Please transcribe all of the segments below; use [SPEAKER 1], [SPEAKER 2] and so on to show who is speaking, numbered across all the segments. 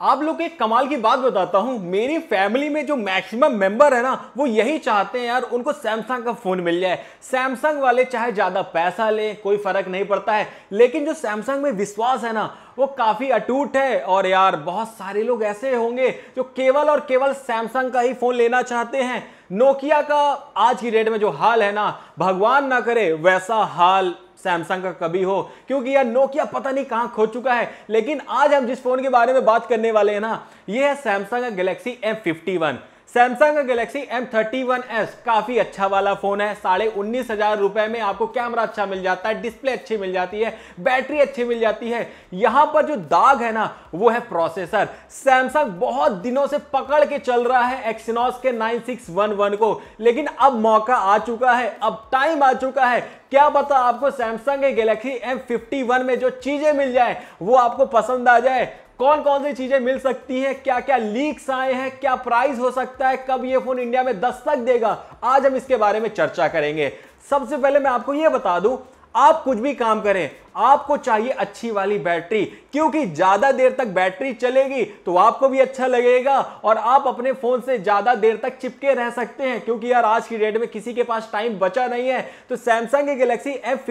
[SPEAKER 1] आप लोग एक कमाल की बात बताता हूँ मेरी फैमिली में जो मैक्सिमम मेंबर है ना वो यही चाहते हैं यार उनको सैमसंग का फ़ोन मिल जाए सैमसंग वाले चाहे ज़्यादा पैसा लें कोई फ़र्क नहीं पड़ता है लेकिन जो सैमसंग में विश्वास है ना वो काफ़ी अटूट है और यार बहुत सारे लोग ऐसे होंगे जो केवल और केवल सैमसंग का ही फ़ोन लेना चाहते हैं नोकिया का आज की डेट में जो हाल है ना भगवान ना करे वैसा हाल सैमसंग का कभी हो क्योंकि यार नोकिया पता नहीं कहां खो चुका है लेकिन आज हम जिस फोन के बारे में बात करने वाले हैं ना ये है Samsung Galaxy M fifty Samsung Galaxy M thirty one S काफ़ी अच्छा वाला फ़ोन है साढ़े उन्नीस हज़ार रुपये में आपको कैमरा अच्छा मिल जाता है डिस्प्ले अच्छी मिल जाती है बैटरी अच्छी मिल जाती है यहाँ पर जो दाग है ना वो है प्रोसेसर सैमसंग बहुत दिनों से पकड़ के चल रहा है एक्सिनॉस के नाइन सिक्स वन वन को लेकिन अब मौका आ चुका है अब टाइम आ चुका है क्या पता आपको Samsung Galaxy M fifty one में जो चीज़ें मिल जाए वो आपको पसंद आ जाए कौन कौन सी चीजें मिल सकती हैं क्या क्या लीक्स आए हैं क्या प्राइस हो सकता है कब ये फोन इंडिया में दस्तक देगा आज हम इसके बारे में चर्चा करेंगे सबसे पहले मैं आपको यह बता दूं आप कुछ भी काम करें आपको चाहिए अच्छी वाली बैटरी क्योंकि ज्यादा देर तक बैटरी चलेगी तो आपको भी अच्छा लगेगा और आप अपने फोन से ज्यादा देर तक चिपके रह सकते हैं क्योंकि यार आज की डेट में किसी के पास टाइम बचा नहीं है तो सैमसंग गैलेक्सी एफ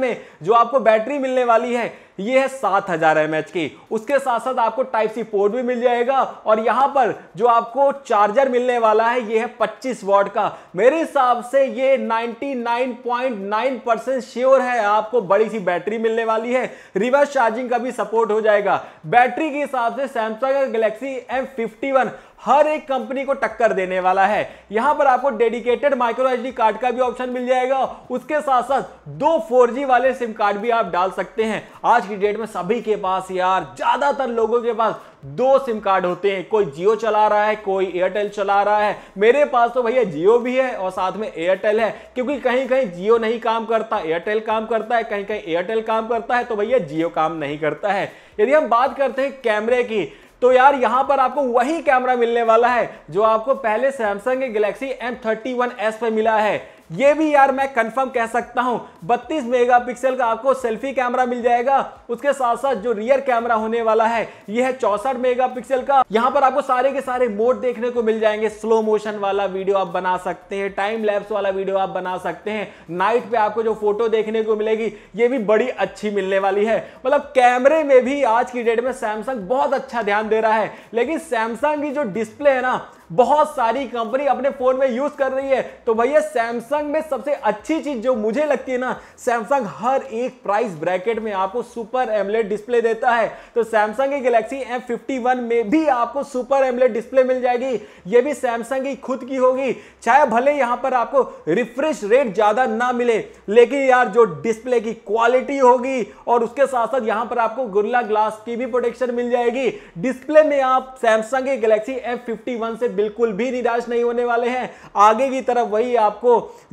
[SPEAKER 1] में जो आपको बैटरी मिलने वाली है ये है सात हजार एम की उसके साथ साथ आपको टाइप सी पोर्ट भी मिल जाएगा और यहाँ पर जो आपको चार्जर मिलने वाला है ये है 25 वॉट का मेरे हिसाब से ये 99.9 परसेंट श्योर है आपको बड़ी सी बैटरी मिलने वाली है रिवर्स चार्जिंग का भी सपोर्ट हो जाएगा बैटरी के हिसाब से सैमसंग गैलेक्सी एम हर एक कंपनी को टक्कर देने वाला है यहां पर आपको डेडिकेटेड माइक्रो एच कार्ड का भी ऑप्शन मिल जाएगा उसके साथ साथ दो फोर वाले सिम कार्ड भी आप डाल सकते हैं आज की डेट में सभी के पास यार ज्यादातर लोगों के पास दो सिम कार्ड होते हैं कोई जियो चला रहा है कोई एयरटेल चला रहा है मेरे पास तो भैया जियो भी है और साथ में एयरटेल है क्योंकि कहीं कहीं जियो नहीं काम करता एयरटेल काम करता है कहीं कहीं एयरटेल काम करता है तो भैया जियो काम नहीं करता है यदि हम बात करते हैं कैमरे की तो यार यहां पर आपको वही कैमरा मिलने वाला है जो आपको पहले सैमसंग गैलेक्सी एम थर्टी पे मिला है ये भी यार मैं कंफर्म कह सकता हूं 32 मेगापिक्सल का आपको सेल्फी कैमरा मिल जाएगा उसके साथ साथ जो रियर कैमरा होने वाला है यह है चौसठ मेगापिक्सल का यहां पर आपको सारे के सारे मोड देखने को मिल जाएंगे स्लो मोशन वाला वीडियो आप बना सकते हैं टाइम लैब्स वाला वीडियो आप बना सकते हैं नाइट पे आपको जो फोटो देखने को मिलेगी ये भी बड़ी अच्छी मिलने वाली है मतलब कैमरे में भी आज की डेट में सैमसंग बहुत अच्छा ध्यान दे रहा है लेकिन सैमसंग की जो डिस्प्ले है ना बहुत सारी कंपनी अपने फोन में यूज कर रही है तो भैया सैमसंग में सबसे अच्छी चीज जो मुझे लगती है ना सैमसंग हर एक प्राइस ब्रैकेट में आपको सुपर एमलेट डिस्प्ले देता है तो सैमसंग की गैलेक्सी एम में भी आपको सुपर एमलेट डिस्प्ले मिल जाएगी ये भी सैमसंग की खुद की होगी चाहे भले यहां पर आपको रिफ्रेश रेट ज्यादा ना मिले लेकिन यार जो डिस्प्ले की क्वालिटी होगी और उसके साथ साथ यहां पर आपको गुरला ग्लास की भी प्रोटेक्शन मिल जाएगी डिस्प्ले में आप सैमसंग गैलेक्सी एम से बिल्कुल भी निराश नहीं होने वाले हैं आगे की तरफ वही आपको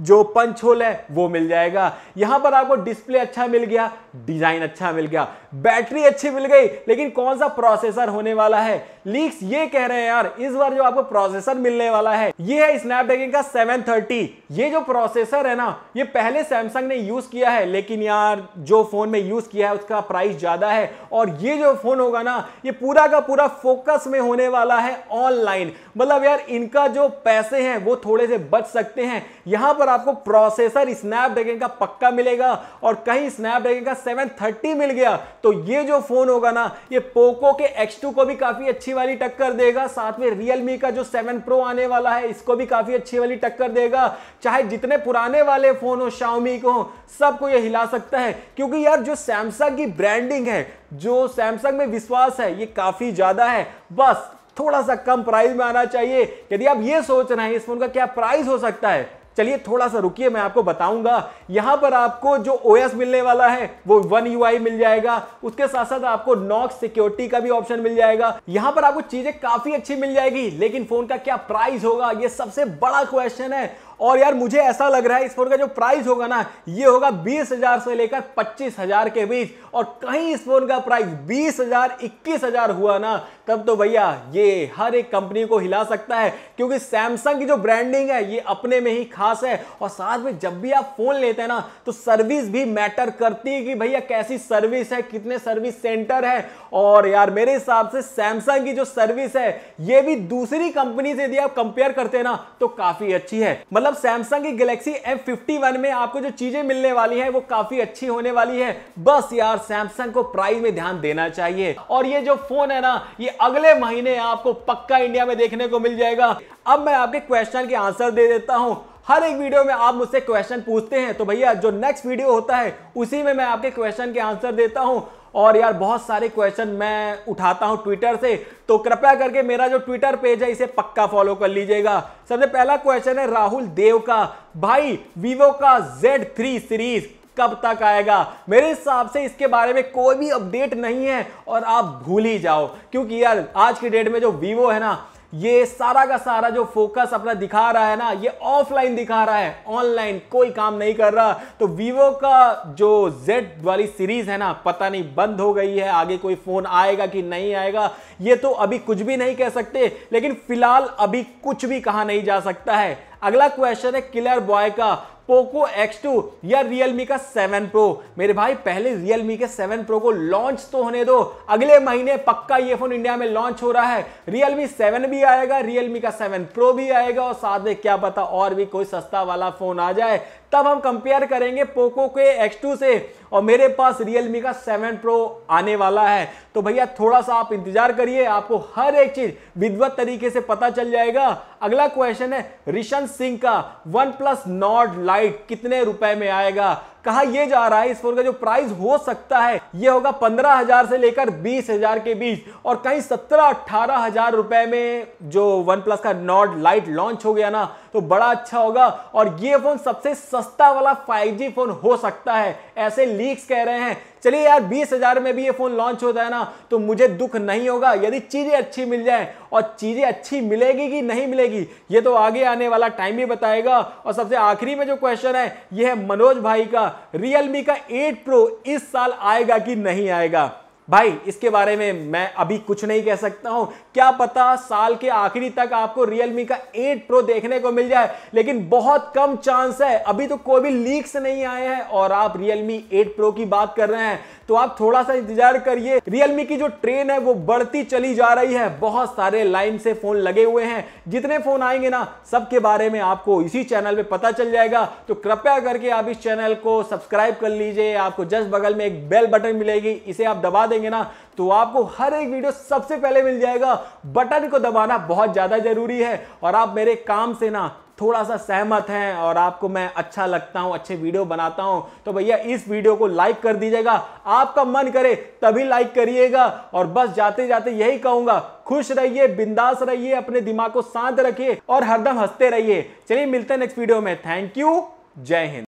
[SPEAKER 1] जो पंच होल है वो मिल जाएगा यहां पर आपको डिस्प्ले अच्छा मिल गया डिजाइन अच्छा मिल गया बैटरी अच्छी मिल गई लेकिन कौन सा प्रोसेसर होने वाला है लीक्स ये कह रहे हैं यार इस बार जो आपको प्रोसेसर मिलने वाला है ये है स्नैपड्रैगन का 730 ये जो प्रोसेसर है ना ये पहले सैमसंग ने यूज किया है लेकिन यार जो फोन में यूज किया है उसका प्राइस ज्यादा है और ये जो फोन होगा ना ये पूरा का पूरा फोकस में होने वाला है ऑनलाइन मतलब मतलब यार इनका जो पैसे हैं वो थोड़े से बच सकते हैं यहां पर आपको प्रोसेसर स्नैपड्रैगन का पक्का मिलेगा और कहीं स्नैपड्रैगन का 730 मिल गया तो ये जो फोन होगा ना ये पोको के X2 को भी काफी अच्छी वाली टक्कर देगा साथ में रियलमी का जो 7 प्रो आने वाला है इसको भी काफी अच्छी वाली टक्कर देगा चाहे जितने पुराने वाले फोन हो शाउमी को सबको ये हिला सकता है क्योंकि यार जो सैमसंग की ब्रांडिंग है जो सैमसंग में विश्वास है ये काफी ज्यादा है बस थोड़ा सा कम प्राइस में आना चाहिए यदि आप ये सोच रहे हैं इस फोन का क्या प्राइस हो सकता है चलिए थोड़ा सा रुकिए मैं आपको बताऊंगा यहां पर आपको जो ओएस मिलने वाला है वो वन यूआई मिल जाएगा उसके साथ साथ आपको नॉक सिक्योरिटी का भी ऑप्शन मिल जाएगा यहां पर आपको चीजें काफी अच्छी मिल जाएगी लेकिन फोन का क्या प्राइस होगा ये सबसे बड़ा क्वेश्चन है और यार मुझे ऐसा लग रहा है इस फोन का जो प्राइस होगा ना ये होगा बीस हजार से लेकर पच्चीस हजार के बीच और कहीं इस फोन का प्राइस बीस हजार इक्कीस हजार हुआ ना तब तो भैया ये हर एक कंपनी को हिला सकता है क्योंकि सैमसंग की जो ब्रांडिंग है ये अपने में ही खास है और साथ में जब भी आप फोन लेते हैं ना तो सर्विस भी मैटर करती है कि भैया कैसी सर्विस है कितने सर्विस सेंटर है और यार मेरे हिसाब से सैमसंग की जो सर्विस है ये भी दूसरी कंपनी से यदि आप कंपेयर करते हैं ना तो काफी अच्छी है मतलब मतलब सैमसंग की गैलेक्सी एम M51 में आपको जो चीजें मिलने वाली हैं वो काफी अच्छी होने वाली है बस यार सैमसंग को प्राइस में ध्यान देना चाहिए और ये जो फोन है ना ये अगले महीने आपको पक्का इंडिया में देखने को मिल जाएगा अब मैं आपके क्वेश्चन के आंसर दे देता हूं हर एक वीडियो में आप मुझसे क्वेश्चन पूछते हैं तो भैया जो नेक्स्ट वीडियो होता है उसी में मैं आपके क्वेश्चन के आंसर देता हूं और यार बहुत सारे क्वेश्चन मैं उठाता हूँ ट्विटर से तो कृपया करके मेरा जो ट्विटर पेज है इसे पक्का फॉलो कर लीजिएगा सबसे पहला क्वेश्चन है राहुल देव का भाई वीवो का जेड थ्री सीरीज कब तक आएगा मेरे हिसाब से इसके बारे में कोई भी अपडेट नहीं है और आप भूल ही जाओ क्योंकि यार आज की डेट में जो वीवो है ना ये सारा का सारा जो फोकस अपना दिखा रहा है ना ये ऑफलाइन दिखा रहा है ऑनलाइन कोई काम नहीं कर रहा तो वीवो का जो जेड वाली सीरीज है ना पता नहीं बंद हो गई है आगे कोई फोन आएगा कि नहीं आएगा ये तो अभी कुछ भी नहीं कह सकते लेकिन फिलहाल अभी कुछ भी कहा नहीं जा सकता है अगला क्वेश्चन है किलर बॉय का पोको एक्स टू या मी का सेवन प्रो मेरे भाई पहले मी के सेवन प्रो को लॉन्च तो होने दो अगले महीने पक्का ये फोन इंडिया में लॉन्च हो रहा है मी सेवन भी आएगा मी का सेवन प्रो भी आएगा और साथ में क्या पता और भी कोई सस्ता वाला फोन आ जाए तब हम कंपेयर करेंगे पोको के एक्स टू से और मेरे पास रियलमी का सेवन प्रो आने वाला है तो भैया थोड़ा सा आप इंतजार करिए आपको हर एक चीज विधिवत तरीके से पता चल जाएगा अगला क्वेश्चन है रिशन सिंह का वन प्लस नॉट लाइट कितने रुपए में आएगा कहा यह जा रहा है इस फोन का जो प्राइस हो सकता है यह होगा पंद्रह हजार से लेकर बीस हजार के बीच और कहीं सत्रह अट्ठारह हजार रुपए में जो वन प्लस का नॉट लाइट लॉन्च हो गया ना तो बड़ा अच्छा होगा और ये फोन सबसे सस्ता वाला 5G फोन हो सकता है ऐसे लीक्स कह रहे हैं चलिए यार बीस हजार में भी ये फोन लॉन्च होता है ना तो मुझे दुख नहीं होगा यदि चीजें अच्छी मिल जाए और चीजें अच्छी मिलेगी कि नहीं मिलेगी ये तो आगे आने वाला टाइम ही बताएगा और सबसे आखिरी में जो क्वेश्चन है ये है मनोज भाई का रियलमी का एट प्रो इस साल आएगा कि नहीं आएगा भाई इसके बारे में मैं अभी कुछ नहीं कह सकता हूं क्या पता साल के आखिरी तक आपको रियलमी का 8 प्रो देखने को मिल जाए लेकिन बहुत कम चांस है अभी तो कोई भी लीक्स नहीं आए हैं और आप रियलमी 8 प्रो की बात कर रहे हैं तो आप थोड़ा सा इंतजार करिए रियलमी की जो ट्रेन है वो बढ़ती चली जा रही है बहुत सारे लाइन से फोन लगे हुए हैं जितने फोन आएंगे ना सबके बारे में आपको इसी चैनल पे पता चल जाएगा तो कृपया करके आप इस चैनल को सब्सक्राइब कर लीजिए आपको जस्ट बगल में एक बेल बटन मिलेगी इसे आप दबा देंगे ना तो आपको हर एक वीडियो सबसे पहले मिल जाएगा बटन को दबाना बहुत ज़्यादा ज़रूरी है और आप मेरे काम से ना थोड़ा सा सहमत हैं और आपको मैं अच्छा लगता हूं अच्छे वीडियो बनाता हूं तो भैया इस वीडियो को लाइक कर दीजिएगा आपका मन करे तभी लाइक करिएगा और बस जाते जाते यही कहूंगा खुश रहिए बिंदास रहिए अपने दिमाग को शांत रखिए और हरदम हंसते रहिए चलिए मिलते हैं नेक्स्ट वीडियो में थैंक यू जय हिंद